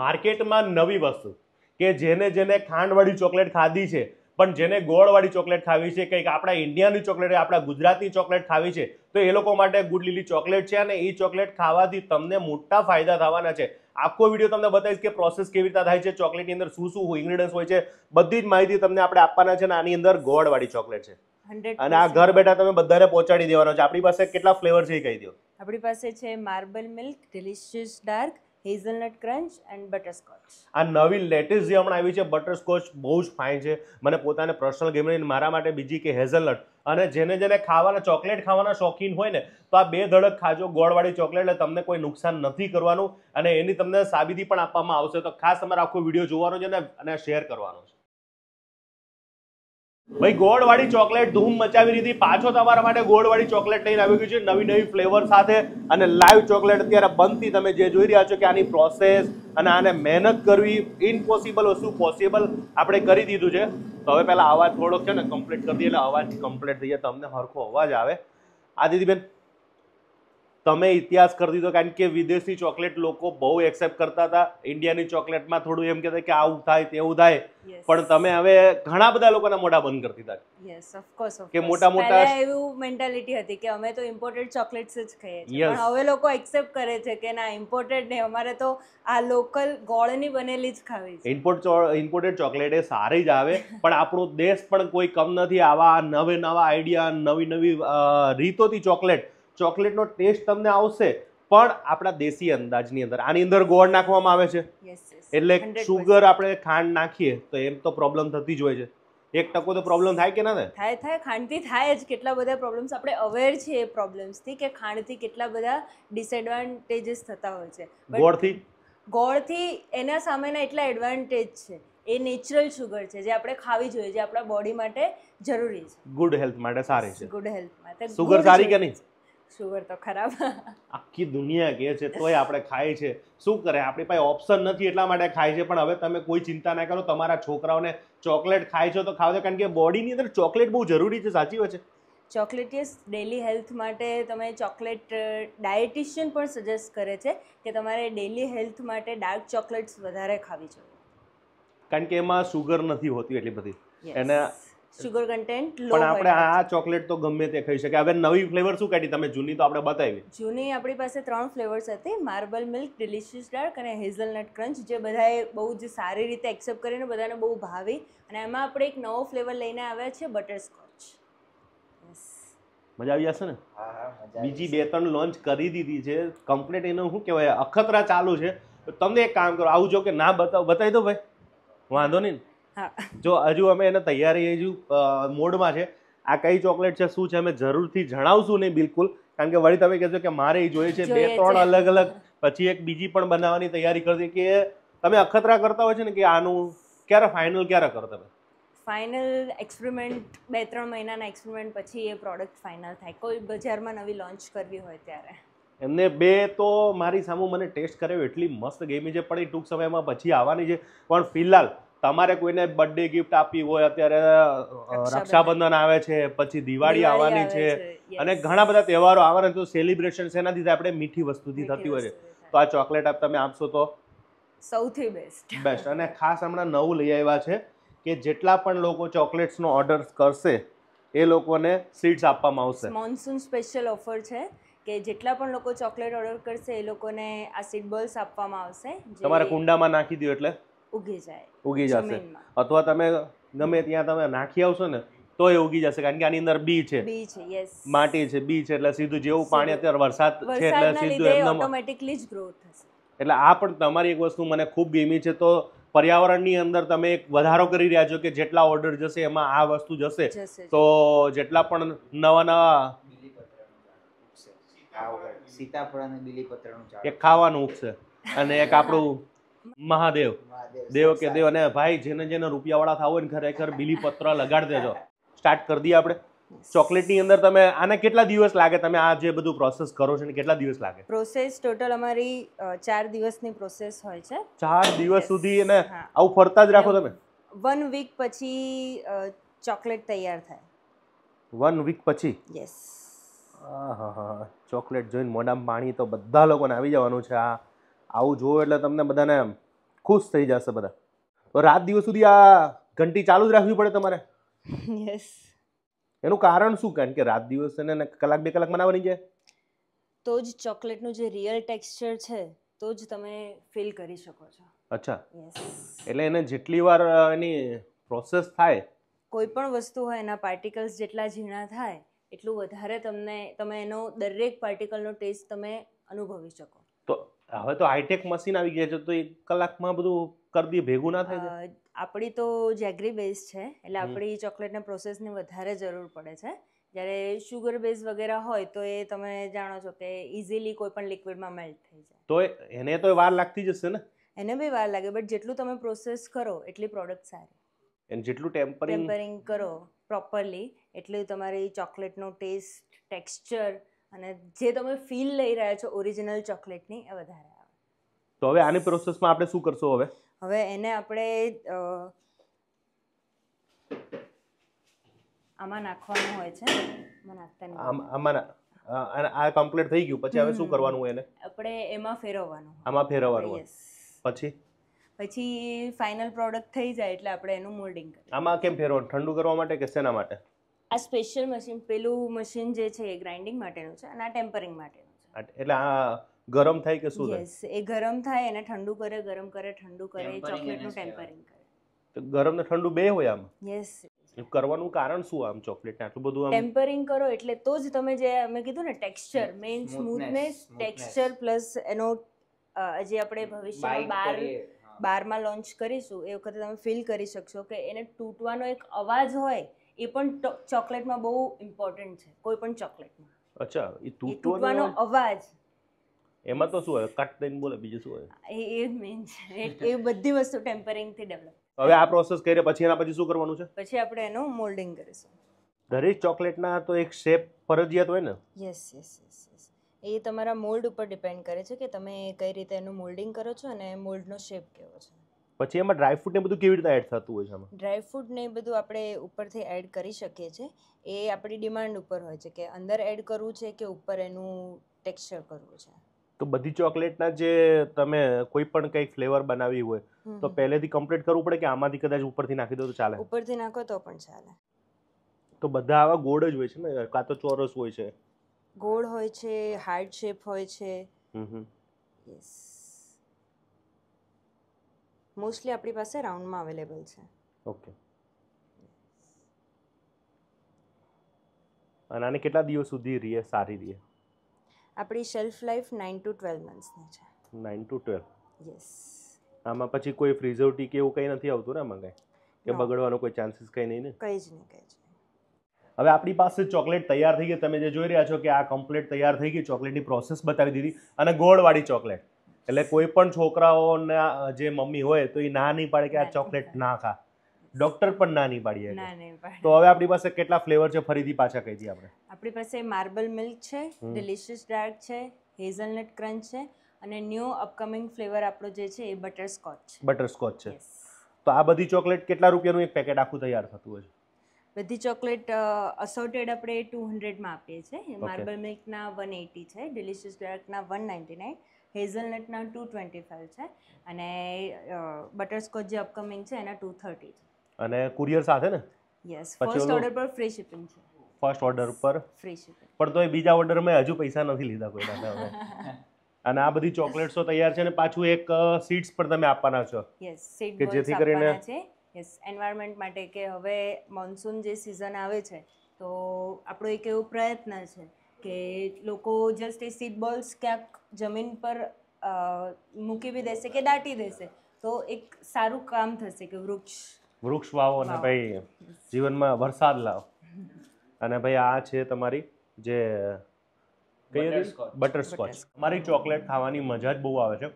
માર્કેટમાં નવી વસ્તુ કે જેને જેને ખાંડવાળી ચોકલેટ ખાધી છે પણ જેને ગોળવાળી ચોકલેટ ખાવી છે કંઈક આપણા ઇન્ડિયાની ચોકલેટ આપણા ગુજરાતની ચોકલેટ ખાવી છે તો એ લોકો માટે ગુડ લીલી ચોકલેટ છે અને એ ચોકલેટ ખાવાથી તમને મોટા ફાયદા થવાના છે આખો વિડીયો તમને બતાવીશ કે પ્રોસેસ કેવી રીતે થાય છે ચોકલેટની અંદર શું શું ઇન્ગ્રીડિયન્ટ્સ હોય છે બધી જ માહિતી તમને આપણે આપવાના છે અને આની અંદર ગોળવાળી ચોકલેટ છે અને આ ઘર બેઠા તમે બધાને પહોંચાડી દેવાનો છે આપણી પાસે કેટલા ફ્લેવર છે એ કહી દો આપણી પાસે છે marble milk delicious dark hazelnut crunch and butterscotch આ નવી લેટેસ્ટ જે હમણાં આવી છે બટરસ્કોચ બહુ જ ફાઇન છે મને પોતાને પર્સનલ ગમે મારા માટે બીજી કે હેઝલનટ અને જેને જેને ખાવાના ચોકલેટ ખાવાના શોખીન હોય ને તો આ બે ધડક ખાજો ગોળવાળી ચોકલેટ એટલે તમને કોઈ નુકસાન નથી કરવાનું અને એની તમને સાબિતી પણ આપવામાં આવશે તો ખાસ તમારે આખો વિડીયો જોવાનો છે અને શેર કરવાનો છે ભાઈ ગોળ વાળી ચોકલેટ ધૂમ મચાવી દીધી પાછો તમારા માટે ગોળવાળી ચોકલેટ લઈને આવી ગયું છે નવી નવી ફ્લેવર સાથે અને લાઈવ ચોકલેટ અત્યારે બનતી તમે જે જોઈ રહ્યા છો કે આની પ્રોસેસ અને આને મહેનત કરવી ઇમ્પોસિબલ વસ્તુ પોસિબલ આપણે કરી દીધું છે તો હવે પહેલાં અવાજ થોડોક છે ને કમ્પ્લીટ કરી દઈએ એટલે અવાજ કમ્પ્લીટ થઈ જાય તમને સરખો અવાજ આવે આ દીદીબેન તમે ઇતિહાસ કરી દીધો કારણ કે વિદેશી ચોકલેટ લોકો બહુ એક્સેપ્ટ કરતા હતા ઇન્ડિયાની ચોકલેટમાં થોડું એમ કહેતા કે આવું થાય તેવું થાય પણ તમે હવે ઘણા બધા લોકોના મોઢા બંધ કરી દીધા યસ ઓફકોર્સ કે મોટા મોટા એવું મેન્ટાલિટી હતી કે અમે તો ઇમ્પોર્ટેડ ચોકલેટ્સ જ ખાઈએ છીએ પણ હવે લોકો એક્સેપ્ટ કરે છે કે ના ઇમ્પોર્ટેડ ને અમારે તો આ લોકલ ગોળની બનેલી જ ખાવી છે ઇમ્પોર્ટ ઇમ્પોર્ટેડ ચોકલેટ એ સારી જ આવે પણ આપણો દેશ પણ કોઈ કમ નથી આવા નવે નવા આઈડિયા નવી નવી રીતોથી ચોકલેટ ચોકલેટનો ટેસ્ટ તમને આવશે પણ આપણા દેશી અંદાજની અંદર આની અંદર ગોળ નાખવામાં આવે છે એટલે સુગર આપણે ખાંડ નાખીએ તો એમ તો પ્રોબ્લેમ થતી જ હોય છે એક ટકો તો પ્રોબ્લેમ થાય કે ના થાય થાય થાય ખાંડથી થાય જ કેટલા બધા પ્રોબ્લેમ્સ આપણે અવેર છે એ પ્રોબ્લેમ્સથી કે ખાંડથી કેટલા બધા ડિસએડવાન્ટેજીસ થતા હોય છે ગોળથી ગોળથી એના સામેના એટલા એડવાન્ટેજ છે એ નેચરલ સુગર છે જે આપણે ખાવી જોઈએ જે આપણા બોડી માટે જરૂરી છે ગુડ હેલ્થ માટે સારી છે ગુડ હેલ્થ માટે સુગર સારી કે નહીં શુગર તો ખરાબ આખી દુનિયા કે છે તોય આપણે ખાય છે શું કરે આપણી પાસે ઓપ્શન નથી એટલા માટે ખાય છે પણ હવે તમે કોઈ ચિંતા ના કરો તમારા છોકરાઓને ચોકલેટ ખાય છો તો ખાવ કારણ કે બોડીની અંદર ચોકલેટ બહુ જરૂરી છે સાચી હોય છે ચોકલેટ યસ ડેલી હેલ્થ માટે તમે ચોકલેટ ડાયટિશિયન પણ સજેસ્ટ કરે છે કે તમારે ડેલી હેલ્થ માટે ડાર્ક ચોકલેટ્સ વધારે ખાવી જોઈએ કારણ કે એમાં સુગર નથી હોતી એટલી બધી એને સુગર કન્ટેન્ટ લો પણ આપણે આ ચોકલેટ તો ગમે તે ખાઈ શકે હવે નવી ફ્લેવર શું કાઢી તમે જૂની તો આપણે બતાવી જૂની આપણી પાસે ત્રણ ફ્લેવર્સ હતી માર્બલ મિલ્ક ડિલિશિયસ ડાર્ક અને હેઝલનટ ક્રંચ જે બધાએ બહુ જ સારી રીતે એક્સેપ્ટ કરીને બધાને બહુ ભાવે અને એમાં આપણે એક નવો ફ્લેવર લઈને આવ્યા છે બટરસ્કોચ મજા આવી જશે ને બીજી બે ત્રણ લોન્ચ કરી દીધી છે કમ્પ્લીટ એનો શું કહેવાય અખતરા ચાલુ છે તમને એક કામ કરો આવું જો કે ના બતાવ બતાવી દો ભાઈ વાંધો નહીં જો હજુ અમે એને તૈયારી હજુ મોડમાં છે આ કઈ ચોકલેટ છે શું છે અમે જરૂરથી જણાવશું નહીં બિલકુલ કારણ કે વળી તમે કહેશો કે મારે એ જોઈએ છે બે ત્રણ અલગ અલગ પછી એક બીજી પણ બનાવવાની તૈયારી કરતી કે તમે અખતરા કરતા હોય છે ને કે આનું ક્યારે ફાઇનલ ક્યારે કરો તમે ફાઇનલ એક્સપેરિમેન્ટ બે ત્રણ મહિનાના એક્સપેરિમેન્ટ પછી એ પ્રોડક્ટ ફાઇનલ થાય કોઈ બજારમાં નવી લોન્ચ કરવી હોય ત્યારે એમને બે તો મારી સામે મને ટેસ્ટ કર્યો એટલી મસ્ત ગેમી છે પણ એ ટૂંક સમયમાં પછી આવવાની છે પણ ફિલહાલ તમારે કોઈને બર્થડે ગિફ્ટ આપી હોય અત્યારે રક્ષાબંધન આવે છે પછી દિવાળી આવવાની છે અને ઘણા બધા તહેવારો આવવાના તો સેલિબ્રેશન છે એનાથી આપણે મીઠી વસ્તુથી થતી હોય છે તો આ ચોકલેટ આપ તમે આપશો તો સૌથી બેસ્ટ બેસ્ટ અને ખાસ હમણાં નવું લઈ આવ્યા છે કે જેટલા પણ લોકો ચોકલેટ્સનો ઓર્ડર કરશે એ લોકોને સીડ્સ આપવામાં આવશે મોન્સૂન સ્પેશિયલ ઓફર છે કે જેટલા પણ લોકો ચોકલેટ ઓર્ડર કરશે એ લોકોને આ સીડ બોલ્સ આપવામાં આવશે તમારા કુંડામાં નાખી દો એટલે ઉગી જાય ઉગી જશે અથવા તમે ગમે ત્યાં તમે નાખી આવશો ને તો એ ઉગી જશે કારણ કે આની અંદર બી છે બી છે યસ માટી છે બી છે એટલે સીધું જેવું પાણી અત્યારે વરસાદ છે એટલે સીધું એમનો ઓટોમેટિકલી જ ગ્રોથ થશે એટલે આ પણ તમારી એક વસ્તુ મને ખૂબ ગમી છે તો પર્યાવરણની અંદર તમે એક વધારો કરી રહ્યા છો કે જેટલા ઓર્ડર જશે એમાં આ વસ્તુ જશે તો જેટલા પણ નવા નવા સીતાફળ અને બીલીપત્રનું એક ખાવાનું ઉગશે અને એક આપણું મહાદેવ દેવ કે દેવ અને ભાઈ જેને જેને રૂપિયાવાળા થાવ ને ખરેખર બિલીપત્ર લગાડી દેજો સ્ટાર્ટ કરી દઈએ આપણે ચોકલેટની અંદર તમે આને કેટલા દિવસ લાગે તમે આ જે બધું પ્રોસેસ કરો છો ને કેટલા દિવસ લાગે પ્રોસેસ ટોટલ અમારી ચાર દિવસની પ્રોસેસ હોય છે ચાર દિવસ સુધી એને આવું ફરતા જ રાખો તમે વન વીક પછી ચોકલેટ તૈયાર થાય વન વીક પછી યસ હા હા ચોકલેટ જોઈને મોડામાં પાણી તો બધા લોકોને આવી જવાનું છે આ આવું જુઓ એટલે તમને બધાને ખુશ થઈ જશે બધા તો રાત દિવસ સુધી આ ઘંટી ચાલુ જ રાખવી પડે તમારે યસ એનું કારણ શું કારણ કે રાત દિવસ એને કલાક બે કલાક બનાવવાની છે તો જ ચોકલેટનું જે રિયલ ટેક્સચર છે તો જ તમે ફીલ કરી શકો છો અચ્છા એટલે એને જેટલી વાર એની પ્રોસેસ થાય કોઈ પણ વસ્તુ હોય એના પાર્ટિકલ્સ જેટલા ઝીણા થાય એટલું વધારે તમને તમે એનો દરેક પાર્ટિકલનો ટેસ્ટ તમે અનુભવી શકો તો હવે તો હાઈટેક મશીન આવી ગયા છે તો એક કલાકમાં બધું કરી દઈએ ભેગું ના થાય આપણી તો જેગરી બેઝ છે એટલે આપણી ચોકલેટના પ્રોસેસની વધારે જરૂર પડે છે જ્યારે શુગર બેઝ વગેરે હોય તો એ તમે જાણો છો કે ઇઝીલી કોઈ પણ લિક્વિડમાં મેલ્ટ થઈ જાય તો એને તો વાર લાગતી જ હશે ને એને બી વાર લાગે બટ જેટલું તમે પ્રોસેસ કરો એટલી પ્રોડક્ટ સારી અને જેટલું ટેમ્પરિંગ ટેમ્પરિંગ કરો પ્રોપરલી એટલું તમારી ચોકલેટનો ટેસ્ટ ટેક્સચર અને જે તમે ફીલ લઈ રહ્યા છો ઓરિજિનલ ચોકલેટની એ વધારે આવે તો હવે આની પ્રોસેસમાં આપણે શું કરશું હવે હવે એને આપણે આમાં નાખવાનું હોય છે આમાં આ કમ્પ્લીટ થઈ ગયું પછી હવે શું કરવાનું એને આપણે એમાં ફેરવવાનું આમાં ફેરવવાનું પછી પછી ફાઇનલ પ્રોડક્ટ થઈ જાય એટલે આપણે એનું મોલ્ડિંગ આમાં કેમ ફેરવવાનું ઠંડુ કરવા માટે કે શેના માટે આ સ્પેશિયલ મશીન પેલું મશીન જે છે એ ગ્રાઇન્ડિંગ માટેનું છે અને આ ટેમ્પરિંગ માટેનું છે એટલે આ ગરમ થાય કે શું યસ એ ગરમ થાય એને ઠંડુ કરે ગરમ કરે ઠંડુ કરે ચોકલેટનું ટેમ્પરિંગ કરે તો ગરમ ને ઠંડુ બે હોય આમ યસ કરવાનું કારણ શું આમ ચોકલેટને આટલું બધું ટેમ્પરિંગ કરો એટલે તો જ તમે જે અમે કીધું ને texture main smoothness texture plus એનો જે આપણે ભવિષ્યમાં બાર બારમાં લોન્ચ કરીશું એ વખતે તમે ફીલ કરી શકશો કે એને તૂટવાનો એક અવાજ હોય એ પણ ચોકલેટમાં બહુ ઇમ્પોર્ટન્ટ છે કોઈ પણ ચોકલેટમાં અચ્છા એ તૂટવાનો અવાજ એમાં તો શું હોય કટ થઈને બોલે બીજું શું હોય એ એ મેઇન છે એ બધી વસ્તુ ટેમ્પરિંગ થી ડેવલપ હવે આ પ્રોસેસ કર્યા પછી એના પછી શું કરવાનું છે પછી આપણે એનું મોલ્ડિંગ કરીશું દરેક ચોકલેટના તો એક શેપ ફરજિયાત હોય ને યસ યસ યસ એ તમારા મોલ્ડ ઉપર ડિપેન્ડ કરે છે કે તમે કઈ રીતે એનું મોલ્ડિંગ કરો છો અને મોલ્ડનો શેપ કેવો છે પછી એમાં ડ્રાયફ્રૂટ ને બધું કેવી રીતે એડ થતું હોય છે આમાં ડ્રાયફ્રૂટ ને બધું આપણે ઉપરથી એડ કરી શકીએ છીએ એ આપણી ડિમાન્ડ ઉપર હોય છે કે અંદર એડ કરવું છે કે ઉપર એનું ટેક્સચર કરવું છે તો બધી ચોકલેટના જે તમે કોઈ પણ કંઈક ફ્લેવર બનાવી હોય તો પહેલેથી કમ્પ્લીટ કરવું પડે કે આમાંથી કદાચ ઉપરથી નાખી દો તો ચાલે ઉપરથી નાખો તો પણ ચાલે તો બધા આવા ગોળ જ હોય છે ને કાં તો ચોરસ હોય છે ગોળ હોય છે હાર્ડ શેપ હોય છે હમ હમ યસ મોસ્ટલી આપણી પાસે રાઉન્ડમાં અવેલેબલ છે ઓકે અને આને કેટલા દિવસ સુધી રહે સારી રીએ આપણી shelf life nine to twelve મંથ્સની છે નાઇન ટુ ટ્વેલ્વ યસ આમાં પછી કોઈ ફ્રીઝોટી કે એવું કંઈ નથી આવતું ને આમાં કંઈ કે બગડવાનો કોઈ ચાન્સીસ કંઈ નહીં ને કંઈ જ નહીં કંઈ જ હવે આપણી પાસે ચોકલેટ તૈયાર થઈ ગઈ તમે જે જોઈ રહ્યા છો કે આ કમ્પ્લેટ તૈયાર થઈ ગઈ ચોકલેટની પ્રોસેસ બતાવી દીધી અને ગોળવાળી ચોકલેટ એટલે કોઈ પણ છોકરાઓના જે મમ્મી હોય તો એ ના નહીં પાડે કે આ ચોકલેટ ના ખા ડોક્ટર પણ ના નહીં પાડીએ તો હવે આપણી પાસે કેટલા ફ્લેવર છે ફરીથી પાછા કહી દઈએ આપણે આપણી પાસે માર્બલ મિલ્ક છે ડિલિશિયસ ડાર્ક છે હેઝલનટ ક્રંચ છે અને ન્યૂ અપકમિંગ ફ્લેવર આપણો જે છે એ બટરસ્કોચ છે બટરસ્કોચ છે તો આ બધી ચોકલેટ કેટલા રૂપિયાનું એક પેકેટ આખું તૈયાર થતું હોય છે બધી ચોકલેટ અસોર્ટેડ આપણે ટુ હંડ્રેડમાં આપીએ છીએ માર્બલ મિલ્કના વન એટી છે ડિલિશિયસ ડાર્કના વન નાઇન્ટી નાઇન હેઝલનટના ટુ ટ્વેન્ટી ફાઇવ છે અને બટરસ્કોચ જે અપકમિંગ છે એના ટુ થર્ટી છે અને કુરિયર સાથે ને યસ ફર્સ્ટ ઓર્ડર પર ફ્રી શિપિંગ છે ફર્સ્ટ ઓર્ડર પર ફ્રી શિપિંગ પણ તો એ બીજા ઓર્ડર મેં હજુ પૈસા નથી લીધા હવે અને આ બધી ચોકલેટ્સો તૈયાર છે અને પાછું એક સીડ્સ પણ તમે આપવાના છો યસ સીડ કે જેથી કરીને યસ એન્વાયરમેન્ટ માટે કે હવે મોન્સૂન જે સિઝન આવે છે તો આપણો એક એવો પ્રયત્ન છે કે લોકો જસ્ટ એ સીડ બોલ્સ ક્યાંક જમીન પર મૂકી બી દેશે કે દાટી દેશે તો એક સારું કામ થશે કે વૃક્ષ વૃક્ષ વાવો અને ભાઈ જીવનમાં વરસાદ લાવો અને ભાઈ આ છે તમારી જે બટરસ્કોચ મારી ચોકલેટ ખાવાની મજા જ બહુ આવે છે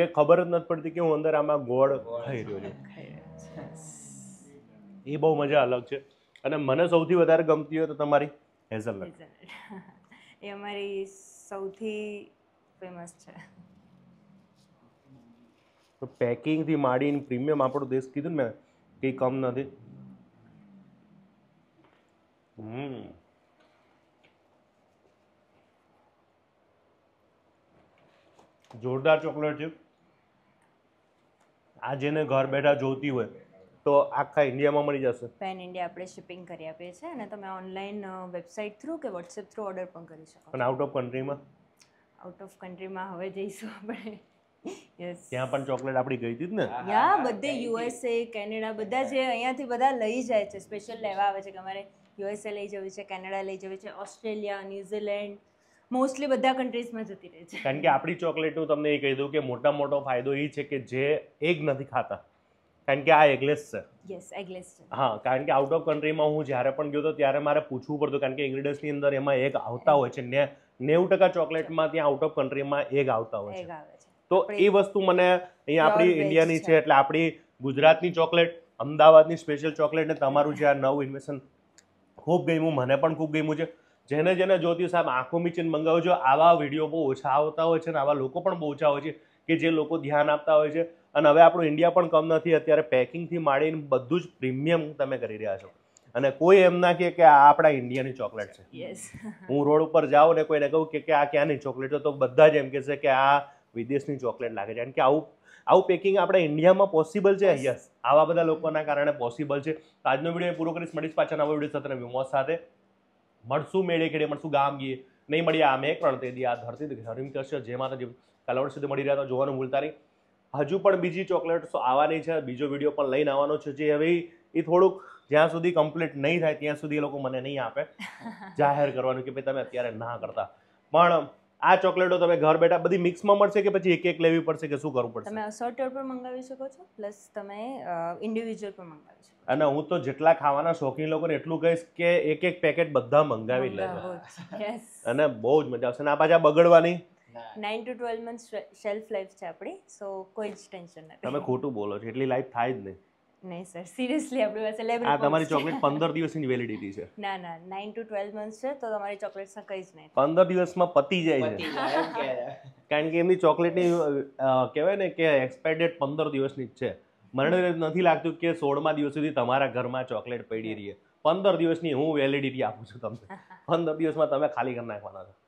કે ખબર જ નથી પડતી કે હું અંદર આમાં ગોળ ખાઈ રહ્યો છું એ બહુ મજા અલગ છે અને મને સૌથી વધારે ગમતી હોય તો તમારી હેઝલનટ એ અમારી સૌથી ફેમસ છે તો પેકિંગથી માંડીને પ્રીમિયમ આપણો દેશ કીધું ને મેં કમ નથી હમ જોરદાર ચોકલેટ છે આ જેને ઘર બેઠા જોતી હોય તો આખા ઇન્ડિયામાં મળી જશે પેન ઇન્ડિયા આપણે શિપિંગ કરી આપીએ છીએ અને તમે ઓનલાઈન વેબસાઇટ થ્રુ કે વોટ્સએપ થ્રુ ઓર્ડર પણ કરી શકો અને આઉટ ઓફ કન્ટ્રીમાં આઉટ ઓફ કન્ટ્રીમાં હવે જઈશું આપણે યસ ત્યાં પણ ચોકલેટ આપણી ગઈ હતી ને યા બધે યુએસએ કેનેડા બધા જે અહીંયાથી બધા લઈ જાય છે સ્પેશિયલ લેવા આવે છે કે અમારે યુએસએ લઈ જવી છે કેનેડા લઈ જવી છે ઓસ્ટ્રેલિયા ન્યુઝીલેન્ડ મોસ્ટલી બધા કન્ટ્રીઝમાં જતી રહે છે કારણ કે આપણી ચોકલેટનું તમને એ કહી દઉં કે મોટા મોટો ફાયદો એ છે કે જે એક નથી ખાતા કારણ કે આ એગલેસ છે યસ એગલેસ છે હા કારણ કે આઉટ ઓફ કન્ટ્રીમાં હું જ્યારે પણ ગયો તો ત્યારે મારે પૂછવું પડતું કારણ કે ઇન્ગ્રીડિયન્ટ્સની અંદર એમાં એક આવતા હોય છે ને નેવું ટકા ચોકલેટમાં ત્યાં આઉટ ઓફ કન્ટ્રીમાં એગ આવતા હોય છે તો એ વસ્તુ મને અહીંયા આપણી ઇન્ડિયાની છે એટલે આપણી ગુજરાતની ચોકલેટ અમદાવાદની સ્પેશિયલ ચોકલેટ ને તમારું જે આ નવું ઇન્વેશન ખૂબ ગમ્યું મને પણ ખૂબ ગમ્યું છે જેને જેને જોતી સાહેબ આંખો મીચીને મંગાવજો આવા વિડીયો બહુ ઓછા આવતા હોય છે અને આવા લોકો પણ બહુ ઓછા હોય છે કે જે લોકો ધ્યાન આપતા હોય છે અને હવે આપણું ઇન્ડિયા પણ કમ નથી અત્યારે પેકિંગથી માંડીને બધું જ પ્રીમિયમ તમે કરી રહ્યા છો અને કોઈ એમ ના કે આ આપણા ઇન્ડિયાની ચોકલેટ છે હું રોડ ઉપર જાઉં ને કોઈને કહું કે આ ક્યાંની ચોકલેટ છે તો બધા જ એમ કહે છે કે આ વિદેશની ચોકલેટ લાગે છે કારણ કે આવું આવું પેકિંગ આપણા ઇન્ડિયામાં પોસિબલ છે યસ આવા બધા લોકોના કારણે પોસિબલ છે આજનો વિડીયો પૂરો કરીશ મળીશ પાછા નવો વિડીયો સાથે વિમોસ સાથે મળશું મેળે કેડે મળશું ગામ ગીએ નહીં મળીએ આ મેં પણ તે દી આ ધરતી ધર્મ કરશે જે માતાજી કલાવડ સુધી મળી રહ્યા તો જોવાનું ભૂલતા નહીં હજુ પણ બીજી ચોકલેટ્સ આવવાની છે બીજો વિડીયો પણ લઈને આવવાનો છે જે હવે એ થોડુંક જ્યાં સુધી કમ્પ્લીટ નહીં થાય ત્યાં સુધી એ લોકો મને નહીં આપે જાહેર કરવાનું કે ભાઈ તમે અત્યારે ના કરતા પણ આ ચોકલેટો તમે ઘર બેઠા બધી મિક્સમાં મળશે કે પછી એક એક લેવી પડશે કે શું કરવું પડશે તમે અસોર્ટેડ પણ મંગાવી શકો છો પ્લસ તમે ઇન્ડિવિજ્યુઅલ પણ મંગાવી શકો અને હું તો જેટલા ખાવાના શોખીન લોકોને એટલું કહીશ કે એક એક પેકેટ બધા મંગાવી લેજો અને બહુ જ મજા આવશે અને આ પાછા બગડવાની nine to twelve month shelf life છે આપણી સો કોઈ જ ટેન્શન નથી તમે ખોટું બોલો છો એટલી લાઈફ થાય જ નહીં નહીં સર સિરિયસલી આપણી પાસે લેબર આ તમારી ચોકલેટ પંદર દિવસની વેલિડિટી છે ના ના નાઇન ટુ ટ્વેલ્વ મંથ્સ છે તો તમારી ચોકલેટ્સમાં કંઈ જ નહીં પંદર દિવસમાં પતી જાય છે કારણ કે એમની ચોકલેટની કહેવાય ને કે એક્સપાયર ડેટ પંદર દિવસની જ છે મને નથી લાગતું કે સોળમા દિવસ સુધી તમારા ઘરમાં ચોકલેટ પડી રહી છે પંદર દિવસની હું વેલિડિટી આપું છું તમને પંદર દિવસમાં તમે ખાલી કરી નાખવાના છો